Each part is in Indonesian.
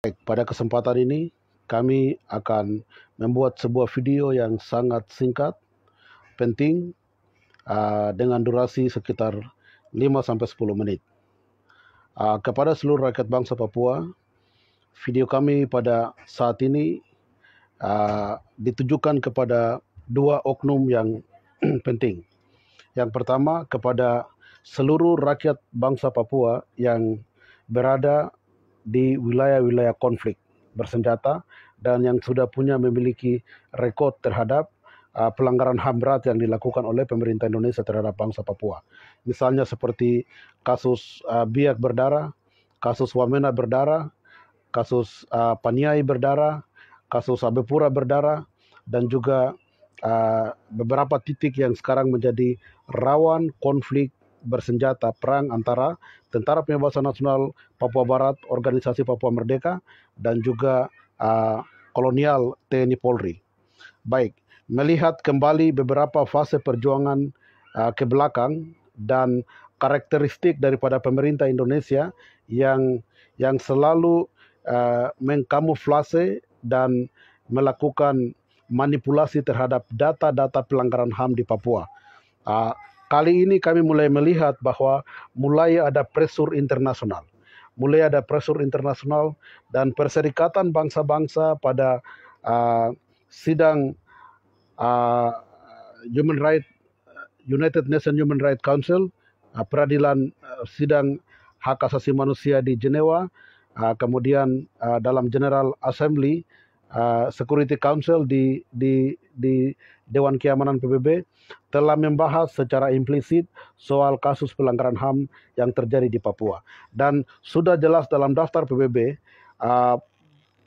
Baik, pada kesempatan ini kami akan membuat sebuah video yang sangat singkat, penting, uh, dengan durasi sekitar 5-10 menit. Uh, kepada seluruh rakyat bangsa Papua, video kami pada saat ini uh, ditujukan kepada dua oknum yang penting. Yang pertama kepada seluruh rakyat bangsa Papua yang berada di wilayah-wilayah konflik bersenjata dan yang sudah punya memiliki rekod terhadap uh, pelanggaran HAM berat yang dilakukan oleh pemerintah Indonesia terhadap bangsa Papua. Misalnya seperti kasus uh, biak berdarah, kasus Wamena berdarah, kasus uh, Paniai berdarah, kasus Abepura berdarah, dan juga uh, beberapa titik yang sekarang menjadi rawan konflik bersenjata perang antara Tentara Pembebasan Nasional Papua Barat, Organisasi Papua Merdeka, dan juga uh, kolonial TNI Polri. Baik, melihat kembali beberapa fase perjuangan uh, ke belakang dan karakteristik daripada pemerintah Indonesia yang yang selalu uh, mengkamuflase dan melakukan manipulasi terhadap data-data pelanggaran HAM di Papua. Uh, Kali ini kami mulai melihat bahwa mulai ada pressure internasional. Mulai ada pressure internasional dan perserikatan bangsa-bangsa pada uh, sidang uh, Human Right United Nations Human Rights Council, uh, peradilan uh, sidang hak asasi manusia di Jenewa, uh, kemudian uh, dalam General Assembly, uh, Security Council di di di Dewan Keamanan PBB telah membahas secara implisit soal kasus pelanggaran HAM yang terjadi di Papua dan sudah jelas dalam daftar PBB uh,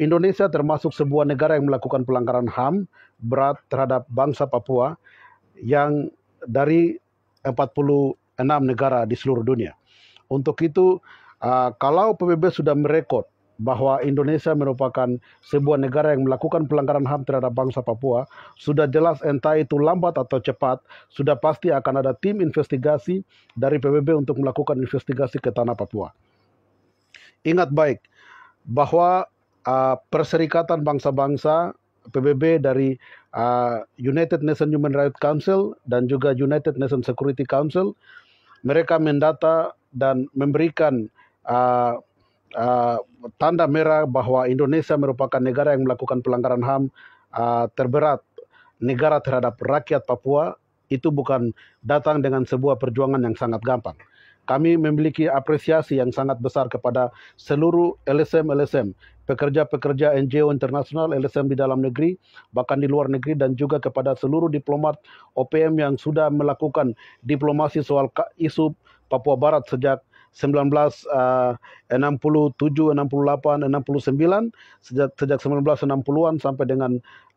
Indonesia termasuk sebuah negara yang melakukan pelanggaran HAM berat terhadap bangsa Papua yang dari 46 negara di seluruh dunia. Untuk itu, uh, kalau PBB sudah merekod bahwa Indonesia merupakan sebuah negara yang melakukan pelanggaran HAM terhadap bangsa Papua, sudah jelas entah itu lambat atau cepat, sudah pasti akan ada tim investigasi dari PBB untuk melakukan investigasi ke tanah Papua. Ingat baik bahwa uh, Perserikatan Bangsa-Bangsa PBB dari uh, United Nations Human Rights Council dan juga United Nations Security Council mereka mendata dan memberikan uh, uh, tanda merah bahwa Indonesia merupakan negara yang melakukan pelanggaran HAM uh, terberat negara terhadap rakyat Papua itu bukan datang dengan sebuah perjuangan yang sangat gampang. Kami memiliki apresiasi yang sangat besar kepada seluruh LSM-LSM, pekerja-pekerja NGO internasional, LSM di dalam negeri, bahkan di luar negeri, dan juga kepada seluruh diplomat OPM yang sudah melakukan diplomasi soal isu Papua Barat sejak 1967, 68, 69 sejak sejak 1960-an sampai dengan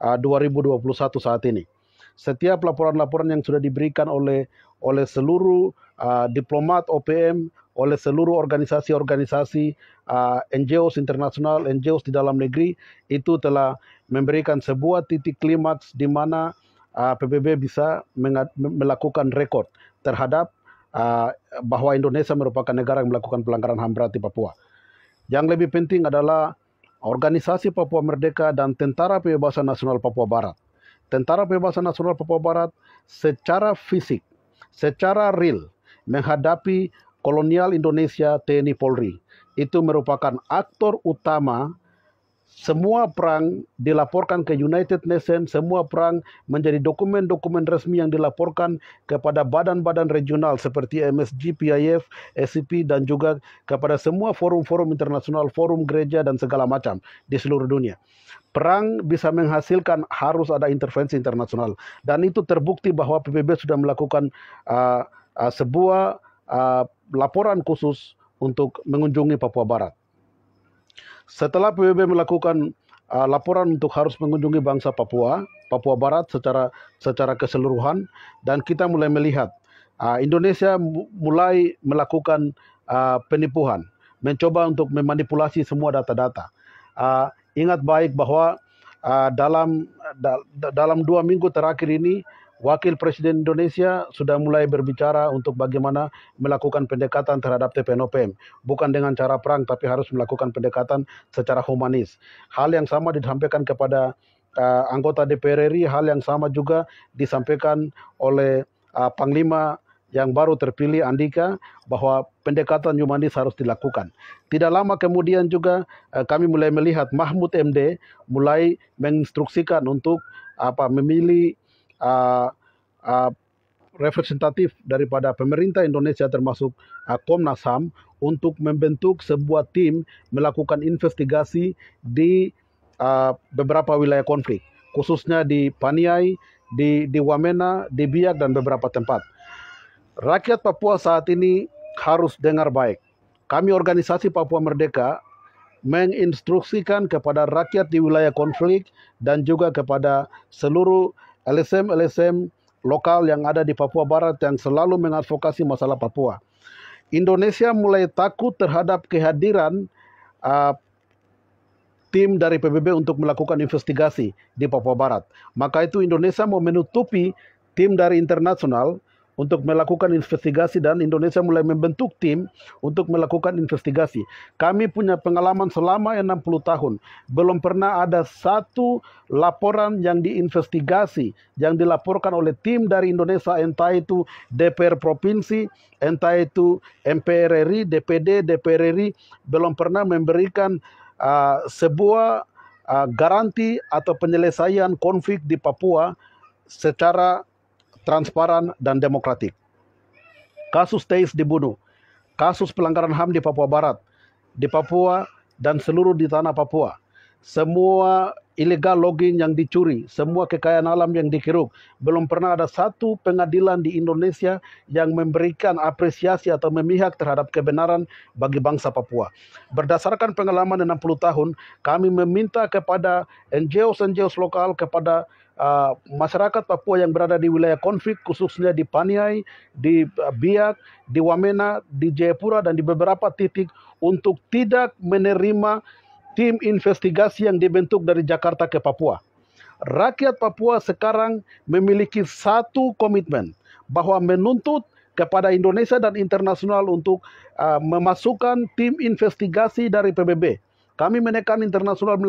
2021 eh, saat ini. Setiap laporan-laporan yang sudah diberikan oleh oleh seluruh uh, diplomat OPM, oleh seluruh organisasi-organisasi uh, eh, NGOs internasional, NGOs di dalam negeri itu telah memberikan sebuah titik klimaks di mana uh, PBB bisa melakukan rekod terhadap Ah, bahwa Indonesia merupakan negara yang melakukan pelanggaran HAM berat di Papua. Yang lebih penting adalah Organisasi Papua Merdeka dan Tentara Pembebasan Nasional Papua Barat. Tentara Pembebasan Nasional Papua Barat secara fisik, secara real menghadapi kolonial Indonesia TNI Polri. Itu merupakan aktor utama semua perang dilaporkan ke United Nations, semua perang menjadi dokumen-dokumen resmi yang dilaporkan kepada badan-badan regional seperti MSG, PIF, SCP, dan juga kepada semua forum-forum internasional, forum gereja, dan segala macam di seluruh dunia. Perang bisa menghasilkan harus ada intervensi internasional. Dan itu terbukti bahwa PBB sudah melakukan uh, uh, sebuah uh, laporan khusus untuk mengunjungi Papua Barat. Setelah PBB melakukan uh, laporan untuk harus mengunjungi bangsa Papua, Papua Barat secara secara keseluruhan dan kita mulai melihat uh, Indonesia mulai melakukan uh, penipuan, mencoba untuk memanipulasi semua data-data. Uh, ingat baik bahwa uh, dalam uh, da, dalam dua minggu terakhir ini Wakil Presiden Indonesia sudah mulai berbicara untuk bagaimana melakukan pendekatan terhadap TPNOPM. Bukan dengan cara perang, tapi harus melakukan pendekatan secara humanis. Hal yang sama disampaikan kepada uh, anggota DPR RI, hal yang sama juga disampaikan oleh uh, Panglima yang baru terpilih Andika bahwa pendekatan humanis harus dilakukan. Tidak lama kemudian juga uh, kami mulai melihat Mahmud MD mulai menginstruksikan untuk apa memilih uh, uh, representatif daripada pemerintah Indonesia termasuk uh, Komnas HAM untuk membentuk sebuah tim melakukan investigasi di uh, beberapa wilayah konflik khususnya di Paniai, di di Wamena, di Biak dan beberapa tempat. Rakyat Papua saat ini harus dengar baik. Kami organisasi Papua Merdeka menginstruksikan kepada rakyat di wilayah konflik dan juga kepada seluruh LSM-LSM lokal yang ada di Papua Barat yang selalu mengadvokasi masalah Papua. Indonesia mulai takut terhadap kehadiran uh, tim dari PBB untuk melakukan investigasi di Papua Barat. Maka itu Indonesia mau menutupi tim dari internasional untuk melakukan investigasi dan Indonesia mulai membentuk tim untuk melakukan investigasi. Kami punya pengalaman selama 60 tahun. Belum pernah ada satu laporan yang diinvestigasi, yang dilaporkan oleh tim dari Indonesia, entah itu DPR Provinsi, entah itu MPR RI, DPD, DPR RI, belum pernah memberikan uh, sebuah uh, garansi atau penyelesaian konflik di Papua secara transparan, dan demokratik. Kasus Teis dibunuh, kasus pelanggaran HAM di Papua Barat, di Papua, dan seluruh di tanah Papua. Semua ilegal login yang dicuri, semua kekayaan alam yang dikeruk. Belum pernah ada satu pengadilan di Indonesia yang memberikan apresiasi atau memihak terhadap kebenaran bagi bangsa Papua. Berdasarkan pengalaman 60 tahun, kami meminta kepada NGO-NGO lokal, kepada Ah, masyarakat Papua yang berada di wilayah konflik khususnya di Paniai, di ah, Biak, di Wamena, di Jayapura dan di beberapa titik untuk tidak menerima tim investigasi yang dibentuk dari Jakarta ke Papua. Rakyat Papua sekarang memiliki satu komitmen bahwa menuntut kepada Indonesia dan internasional untuk uh, memasukkan tim investigasi dari PBB kami menekan internasional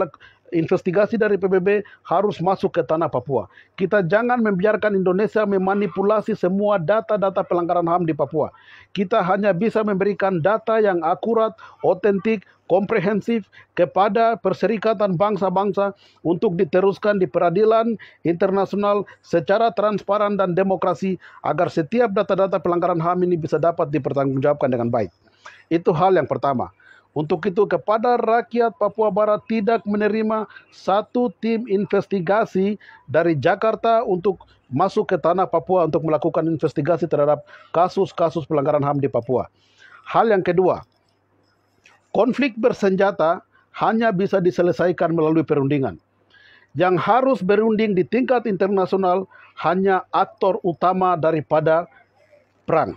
investigasi dari PBB harus masuk ke tanah Papua. Kita jangan membiarkan Indonesia memanipulasi semua data-data pelanggaran HAM di Papua. Kita hanya bisa memberikan data yang akurat, otentik, komprehensif kepada perserikatan bangsa-bangsa untuk diteruskan di peradilan internasional secara transparan dan demokrasi agar setiap data-data pelanggaran HAM ini bisa dapat dipertanggungjawabkan dengan baik. Itu hal yang pertama. Untuk itu kepada rakyat Papua Barat tidak menerima satu tim investigasi dari Jakarta untuk masuk ke tanah Papua untuk melakukan investigasi terhadap kasus-kasus pelanggaran HAM di Papua. Hal yang kedua, konflik bersenjata hanya bisa diselesaikan melalui perundingan. Yang harus berunding di tingkat internasional hanya aktor utama daripada perang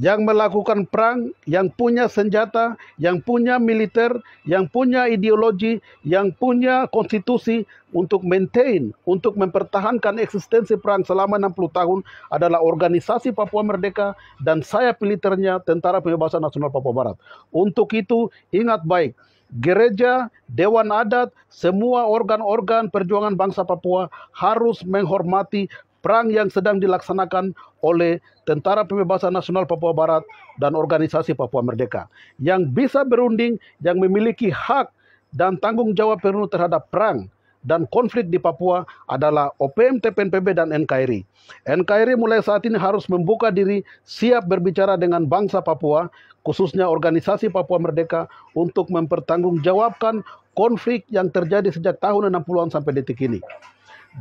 yang melakukan perang, yang punya senjata, yang punya militer, yang punya ideologi, yang punya konstitusi untuk maintain, untuk mempertahankan eksistensi perang selama 60 tahun adalah organisasi Papua Merdeka dan saya militernya Tentara Pembebasan Nasional Papua Barat. Untuk itu ingat baik, gereja, dewan adat, semua organ-organ perjuangan bangsa Papua harus menghormati perang yang sedang dilaksanakan oleh Tentara Pembebasan Nasional Papua Barat dan Organisasi Papua Merdeka yang bisa berunding yang memiliki hak dan tanggung jawab penuh terhadap perang dan konflik di Papua adalah OPM, TPNPB, dan NKRI. NKRI mulai saat ini harus membuka diri siap berbicara dengan bangsa Papua, khususnya organisasi Papua Merdeka, untuk mempertanggungjawabkan konflik yang terjadi sejak tahun 60-an sampai detik ini.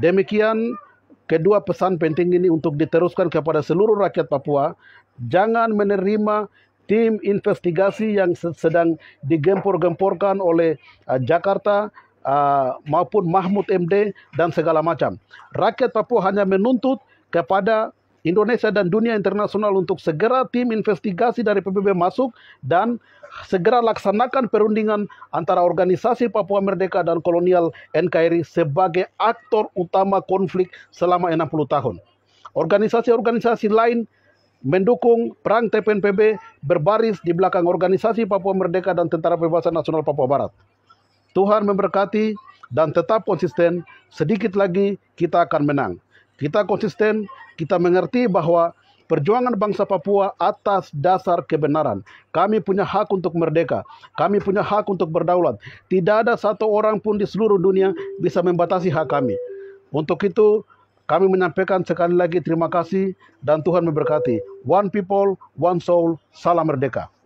Demikian kedua pesan penting ini untuk diteruskan kepada seluruh rakyat Papua jangan menerima tim investigasi yang sedang digempur-gempurkan oleh uh, Jakarta uh, maupun Mahmud MD dan segala macam rakyat Papua hanya menuntut kepada Indonesia dan dunia internasional untuk segera tim investigasi dari PBB masuk dan segera laksanakan perundingan antara organisasi Papua Merdeka dan kolonial NKRI sebagai aktor utama konflik selama 60 tahun. Organisasi-organisasi lain mendukung perang TPNPB berbaris di belakang organisasi Papua Merdeka dan Tentara Pembebasan Nasional Papua Barat. Tuhan memberkati dan tetap konsisten, sedikit lagi kita akan menang. Kita konsisten, kita mengerti bahwa perjuangan bangsa Papua atas dasar kebenaran. Kami punya hak untuk merdeka. Kami punya hak untuk berdaulat. Tidak ada satu orang pun di seluruh dunia bisa membatasi hak kami. Untuk itu, kami menyampaikan sekali lagi terima kasih dan Tuhan memberkati. One people, one soul, salam merdeka.